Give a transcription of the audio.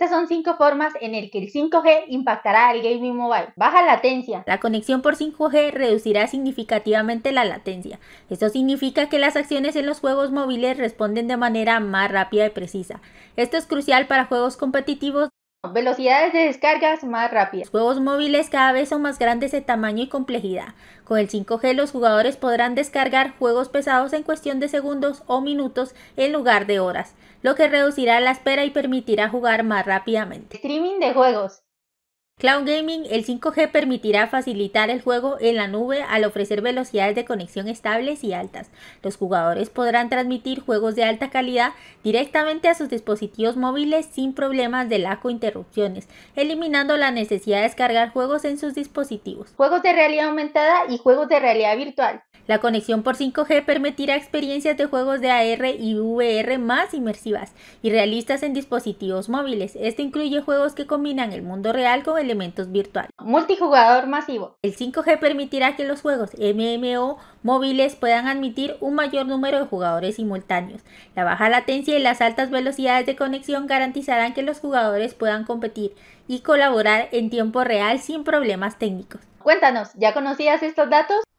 Estas son cinco formas en el que el 5G impactará al gaming mobile. Baja latencia. La conexión por 5G reducirá significativamente la latencia. Esto significa que las acciones en los juegos móviles responden de manera más rápida y precisa. Esto es crucial para juegos competitivos Velocidades de descargas más rápidas. Los juegos móviles cada vez son más grandes de tamaño y complejidad. Con el 5G los jugadores podrán descargar juegos pesados en cuestión de segundos o minutos en lugar de horas, lo que reducirá la espera y permitirá jugar más rápidamente. Streaming de juegos. Cloud Gaming, el 5G permitirá facilitar el juego en la nube al ofrecer velocidades de conexión estables y altas. Los jugadores podrán transmitir juegos de alta calidad directamente a sus dispositivos móviles sin problemas de laco interrupciones, eliminando la necesidad de descargar juegos en sus dispositivos. Juegos de realidad aumentada y juegos de realidad virtual. La conexión por 5G permitirá experiencias de juegos de AR y VR más inmersivas y realistas en dispositivos móviles. Esto incluye juegos que combinan el mundo real con elementos virtuales. Multijugador masivo. El 5G permitirá que los juegos MMO móviles puedan admitir un mayor número de jugadores simultáneos. La baja latencia y las altas velocidades de conexión garantizarán que los jugadores puedan competir y colaborar en tiempo real sin problemas técnicos. Cuéntanos, ¿ya conocías estos datos?